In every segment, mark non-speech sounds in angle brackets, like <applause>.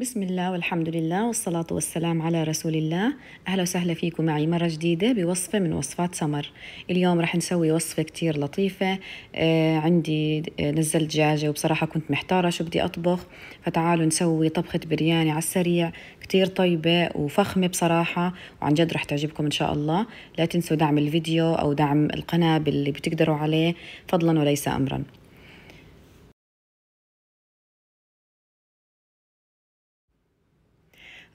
بسم الله والحمد لله والصلاة والسلام على رسول الله أهلا وسهلا فيكم معي مرة جديدة بوصفة من وصفات سمر اليوم رح نسوي وصفة كتير لطيفة آه عندي آه، نزلت دجاجة وبصراحة كنت محتارة شو بدي أطبخ فتعالوا نسوي طبخة برياني على السريع كتير طيبة وفخمة بصراحة وعن جد رح تعجبكم إن شاء الله لا تنسوا دعم الفيديو أو دعم القناة اللي بتقدروا عليه فضلا وليس أمرا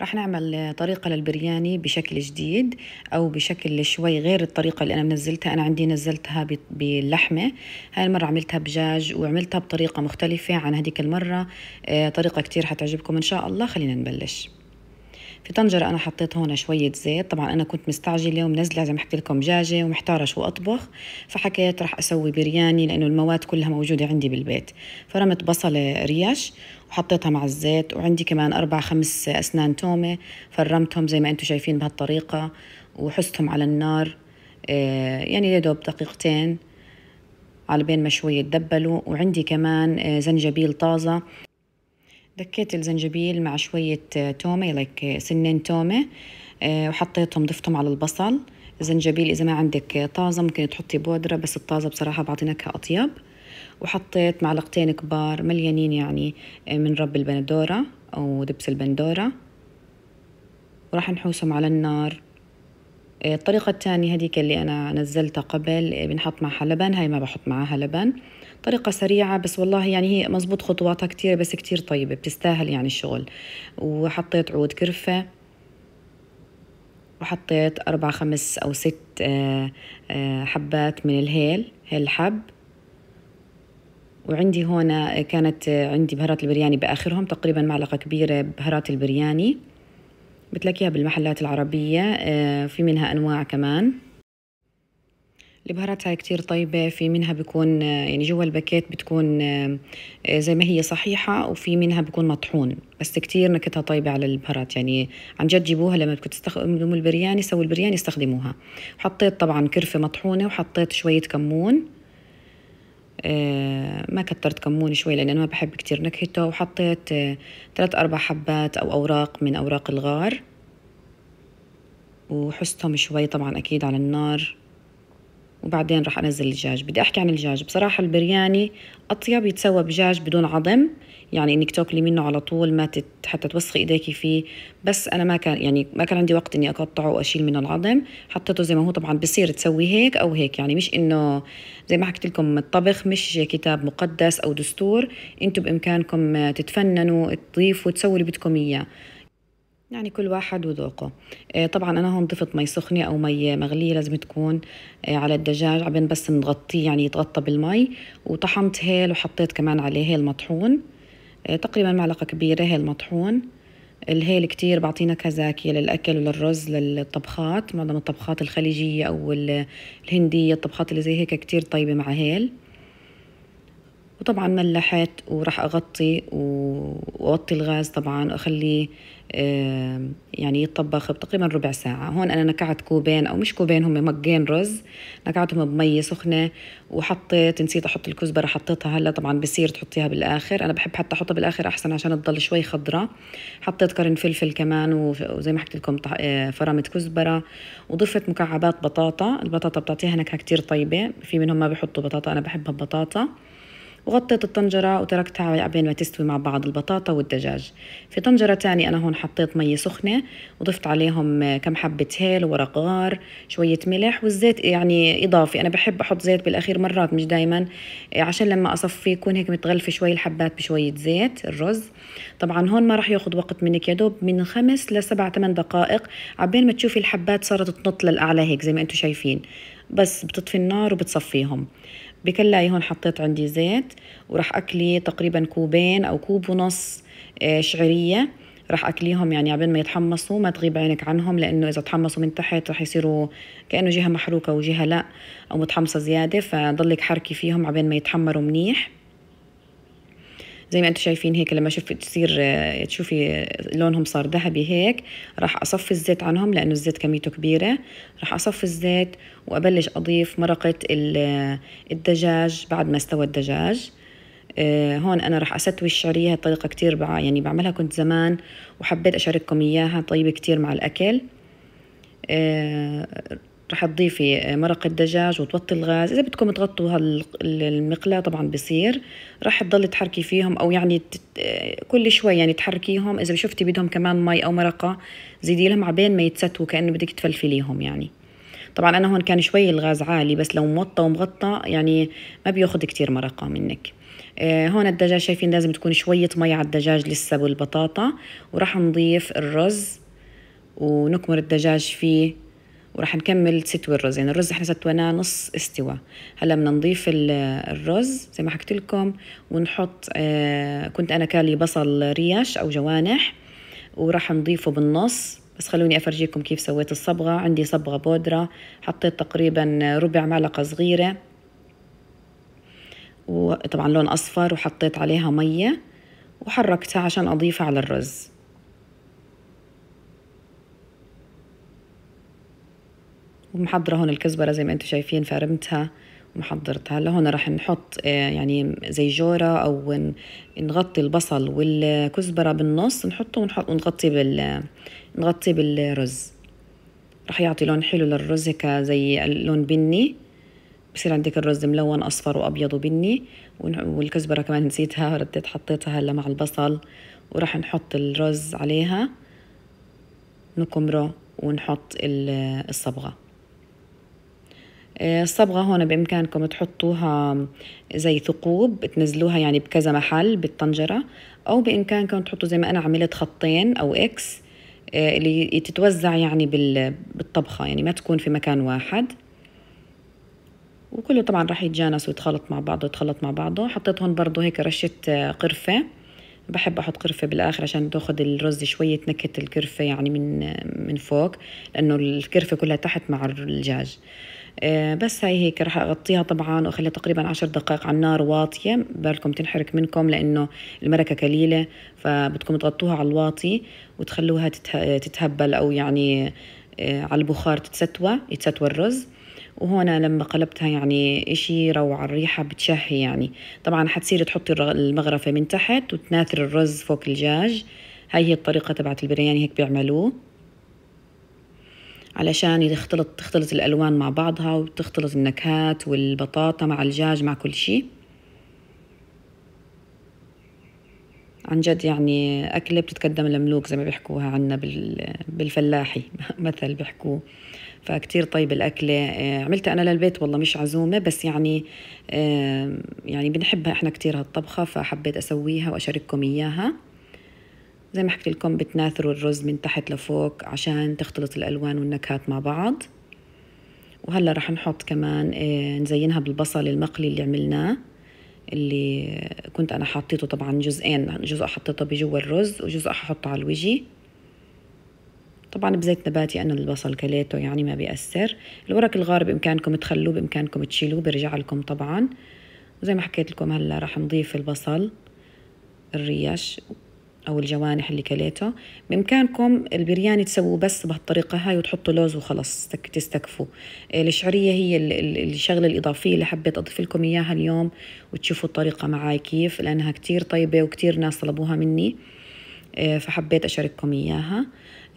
رح نعمل طريقة للبرياني بشكل جديد أو بشكل شوي غير الطريقة اللي أنا منزلتها أنا عندي نزلتها باللحمة هاي المرة عملتها بجاج وعملتها بطريقة مختلفة عن هذيك المرة آه، طريقة كتير حتعجبكم إن شاء الله خلينا نبلش في طنجرة أنا حطيت هون شوية زيت طبعا أنا كنت مستعجلة ومنزلة زي ما حكيت لكم دجاجة ومحتارة شو أطبخ فحكيت رح أسوي برياني لأنه المواد كلها موجودة عندي بالبيت فرمت بصلة ريش وحطيتها مع الزيت وعندي كمان أربع خمس أسنان تومة فرمتهم زي ما أنتم شايفين بهالطريقة وحستهم على النار آه، يعني يا دوب دقيقتين على بين ما شوية يتدبلوا وعندي كمان آه، زنجبيل طازة دكيت الزنجبيل مع شوية آه، تومة لك آه، سنين تومة آه، وحطيتهم ضفتهم على البصل الزنجبيل إذا ما عندك طازة ممكن تحطي بودرة بس الطازة بصراحة بعطي نكهة أطيب وحطيت معلقتين كبار مليانين يعني من رب البندورة أو دبس البندورة وراح نحوسهم على النار إيه، الطريقة الثانية هذيك اللي أنا نزلتها قبل إيه، بنحط معها لبن هاي ما بحط معها لبن طريقة سريعة بس والله يعني هي مزبوط خطواتها كتير بس كتير طيبة بتستاهل يعني الشغل وحطيت عود كرفة وحطيت أربع خمس أو ست إيه، حبات من الهيل هيل الحب وعندي هون كانت عندي بهارات البرياني بآخرهم تقريبا معلقة كبيرة بهارات البرياني بتلاقيها بالمحلات العربية آه، في منها أنواع كمان البهارات هاي كتير طيبة في منها بيكون آه، يعني جوا الباكيت بتكون آه، زي ما هي صحيحة وفي منها بيكون مطحون بس كتير نكتها طيبة على البهارات يعني عن جد جيبوها لما بدكم تستخدموا البرياني سووا البرياني استخدموها حطيت طبعا كرفة مطحونة وحطيت شوية كمون ما كترت كمون شوي لأن أنا ما بحب كتير نكهته وحطيت ثلاث أربع حبات أو أوراق من أوراق الغار وحستهم شوي طبعا أكيد على النار وبعدين راح أنزل الدجاج بدي أحكي عن الدجاج بصراحة البرياني أطيب يتسوى بجاج بدون عظم يعني إنك تاكلي منه على طول ما تت حتى توسخي إيديكي فيه بس أنا ما كان يعني ما كان عندي وقت إني أقطعه وأشيل منه العظم حطيته زي ما هو طبعا بصير تسوي هيك أو هيك يعني مش إنه زي ما حكيت لكم الطبخ مش كتاب مقدس أو دستور أنتم بإمكانكم تتفننوا تضيفوا تسووا اللي بدكم إياه يعني كل واحد وذوقه آه، طبعا انا هون ضفت مي سخنه او مي مغليه لازم تكون آه، على الدجاج عبين بس نغطيه يعني يتغطى بالمي وطحنت هيل وحطيت كمان عليه هيل مطحون آه، تقريبا معلقه كبيره هيل مطحون الهيل كتير بعطينا زاكيه للأكل وللرز للطبخات معظم الطبخات الخليجية أو الهندية الطبخات اللي زي هيك كتير طيبة مع هيل وطبعا ملحت وراح أغطي وأوطي الغاز طبعا وأخليه يعني يتطبخ تقريبا ربع ساعة هون أنا نكعت كوبين أو مش كوبين هم مقين رز نكعتهم بمي سخنة وحطيت نسيت أحط الكزبرة حطيتها هلا طبعا بصير تحطيها بالآخر أنا بحب حتى أحطها بالآخر أحسن عشان تضل شوي خضرة حطيت قرن فلفل كمان وزي ما حكيت لكم آه، فرامة كزبرة وضفت مكعبات بطاطا البطاطا بتعطيها نكهة كتير طيبة في منهم ما بحطوا بطاطا أنا بحبها ببطاطا وغطيت الطنجرة وتركتها عبين ما تستوي مع بعض البطاطا والدجاج في طنجرة تانية أنا هون حطيت مية سخنة وضفت عليهم كم حبة هيل وورق غار شوية ملح والزيت يعني إضافي أنا بحب أحط زيت بالأخير مرات مش دايما عشان لما أصفي يكون هيك متغلفة شوي الحبات بشوية زيت الرز طبعا هون ما راح ياخد وقت منك يا دوب من خمس لسبع ثمان دقائق عبين ما تشوفي الحبات صارت تنط للأعلى هيك زي ما أنتم شايفين بس بتطفي النار وبتصفيهم بكلاي هون حطيت عندي زيت وراح أكلي تقريبا كوبين أو كوب ونص آه، شعرية راح أكليهم يعني عبين ما يتحمصوا ما تغيب عينك عنهم لأنه إذا تحمصوا من تحت راح يصيروا كأنه جهة محروقه وجهة لا أو متحمصة زيادة فضلك حركي فيهم عبين ما يتحمروا منيح زي ما انتم شايفين هيك لما شوف تصير آه، تشوفي لونهم صار ذهبي هيك راح اصفي الزيت عنهم لانه الزيت كميته كبيره راح اصفي الزيت وابلش اضيف مرقه آه، الدجاج بعد ما استوى الدجاج آه، هون انا راح استوي الشعريه هاي طريقه كثير يعني بعملها كنت زمان وحبيت اشارككم اياها طيبه كثير مع الاكل رح تضيفي مرق الدجاج وتوطي الغاز اذا بدكم تغطوا هالمقلاة طبعا بصير رح تضلي تحركي فيهم او يعني كل شوي يعني تحركيهم اذا شفتي بدهم كمان مي او مرقة زيدي لهم عبين ما يتستوا كانه بدك تفلفليهم يعني طبعا انا هون كان شوي الغاز عالي بس لو موطى ومغطى يعني ما بياخذ كتير مرقة منك آه، هون الدجاج شايفين لازم تكون شوية مي على الدجاج لسه والبطاطا وراح نضيف الرز ونكمر الدجاج فيه وراح نكمل ستوي الرز يعني الرز احنا ستويناه نص استوى هلا بدنا نضيف الرز زي ما حكيت لكم ونحط آه، كنت انا كالي بصل ريش او جوانح وراح نضيفه بالنص بس خلوني افرجيكم كيف سويت الصبغه عندي صبغه بودره حطيت تقريبا ربع معلقه صغيره وطبعا لون اصفر وحطيت عليها ميه وحركتها عشان اضيفها على الرز ومحضرة هون الكزبرة زي ما انتم شايفين فرمتها ومحضرتها هلا هون رح نحط آه، يعني زي جورة أو نغطي البصل والكزبرة بالنص نحطه ونحط ونغطي بال نغطي بالرز رح يعطي لون حلو للرز هيك زي لون بني بصير عندك الرز ملون أصفر وأبيض وبني والكزبرة كمان نسيتها رديت حطيتها هلا مع البصل وراح نحط الرز عليها نكمره ونحط الصبغه آه، الصبغة هون بإمكانكم تحطوها زي ثقوب تنزلوها يعني بكذا محل بالطنجرة أو بإمكانكم تحطوا زي ما أنا عملت خطين أو إكس آه، اللي تتوزع يعني بالطبخة يعني ما تكون في مكان واحد وكله طبعا راح يتجانس ويتخلط مع بعضه يتخلط مع بعضه حطيت هون برضه هيك رشة آه، قرفة بحب احط قرفه بالاخر عشان تاخذ الرز شويه نكهه القرفه يعني من من فوق لانه القرفه كلها تحت مع الدجاج آه، بس هاي هيك رح اغطيها طبعا واخليها تقريبا عشر دقائق على النار واطيه بالكم تنحرق منكم لانه المركه قليله فبدكم تغطوها على الواطي وتخلوها تتهبل او يعني آه، على البخار تتستوى يتستوى الرز وهنا لما قلبتها يعني إشي روعة الريحة بتشهي يعني طبعا حتصيري تحطي المغرفة من تحت وتناثر الرز فوق الجاج هاي هي الطريقة تبعت البرياني هيك بيعملوه علشان يختلط تختلط الألوان مع بعضها وتختلط النكهات والبطاطا مع الجاج مع كل شيء عن جد يعني أكلة بتتقدم لملوك زي ما بيحكوها عنا بالفلاحي <laughs> مثل بيحكوه فكتير طيب الأكلة آه، عملتها أنا للبيت والله مش عزومة بس يعني يعني بنحبها إحنا كتير هالطبخة فحبيت أسويها وأشارككم إياها زي ما حكيت لكم بتناثروا الرز من تحت لفوق عشان تختلط الألوان والنكهات مع بعض وهلا رح نحط كمان إيه، نزينها بالبصل المقلي اللي عملناه اللي كنت انا حطيته طبعا جزئين جزء حطيته بجوا الرز وجزء ححطه على الوجه طبعا بزيت نباتي انا البصل كليته يعني ما بيأثر الورق الغار بامكانكم تخلوه بامكانكم تشيلوه برجع لكم طبعا وزي ما حكيت لكم هلا راح نضيف البصل الريش أو الجوانح اللي كليته بإمكانكم البرياني تسووه بس بهالطريقة هاي وتحطوا لوز وخلص تستكفوا الشعرية هي الشغلة الإضافية اللي حبيت أضيف لكم إياها اليوم وتشوفوا الطريقة معاي كيف لأنها كتير طيبة وكتير ناس طلبوها مني آه، فحبيت أشارككم إياها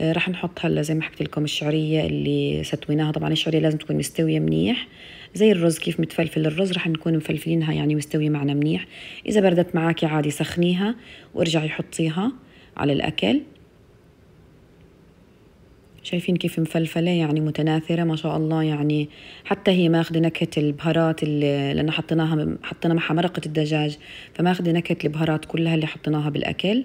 آه، رح نحط هلا زي ما حكيت لكم الشعرية اللي ستويناها طبعا الشعرية لازم تكون مستوية منيح زي الرز كيف متفلفل الرز رح نكون مفلفلينها يعني مستوية معنا منيح إذا بردت معاكي عادي سخنيها وارجعي حطيها على الأكل شايفين كيف مفلفلة يعني متناثرة ما شاء الله يعني حتى هي ماخذة نكهة البهارات اللي لأن حطيناها حطينا معها مرقة الدجاج فماخذة نكهة البهارات كلها اللي حطيناها بالأكل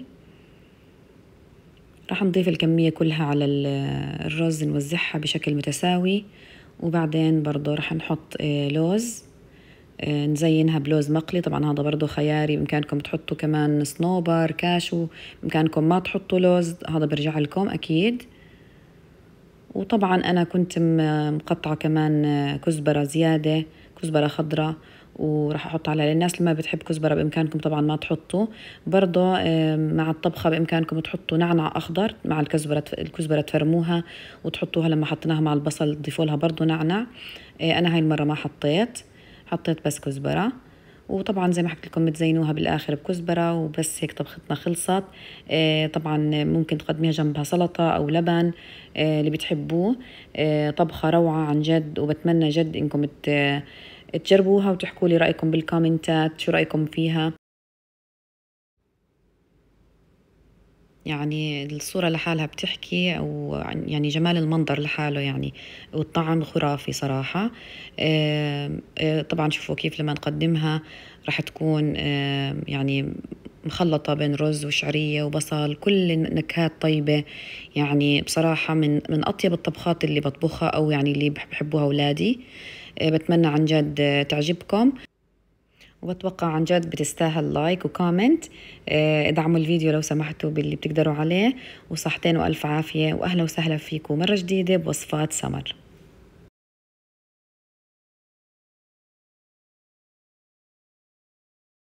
راح نضيف الكمية كلها على الرز نوزعها بشكل متساوي وبعدين برضو رح نحط آه، لوز آه، نزينها بلوز مقلي طبعا هذا برضو خياري بإمكانكم تحطوا كمان صنوبر كاشو بإمكانكم ما تحطوا لوز هذا برجع لكم أكيد وطبعا أنا كنت مقطعة كمان آه، كزبرة زيادة كزبرة خضراء وراح احط عليها للناس اللي ما بتحب كزبره بامكانكم طبعا ما تحطوا برضه مع الطبخه بامكانكم تحطوا نعناع اخضر مع الكزبره الكزبره تفرموها وتحطوها لما حطيناها مع البصل تضيفوا لها برضه نعناع آه، انا هاي المره ما حطيت حطيت بس كزبره وطبعا زي ما حكيت لكم بتزينوها بالاخر بكزبره وبس هيك طبختنا خلصت آه، طبعا ممكن تقدميها جنبها سلطه او لبن آه، اللي بتحبوه طبخه روعه عن جد وبتمنى جد انكم تجربوها وتحكوا لي رأيكم بالكومنتات شو رأيكم فيها يعني الصورة لحالها بتحكي أو يعني جمال المنظر لحاله يعني والطعم خرافي صراحة آه، طبعا شوفوا كيف لما نقدمها رح تكون يعني مخلطة بين رز وشعرية وبصل كل نكهات طيبة يعني بصراحة من من أطيب الطبخات اللي بطبخها أو يعني اللي بحبوها أولادي إيه، بتمنى عن جد تعجبكم وبتوقع عن جد بتستاهل لايك وكومنت إيه، ادعموا الفيديو لو سمحتوا باللي بتقدروا عليه وصحتين والف عافيه واهلا وسهلا فيكم مره جديده بوصفات سمر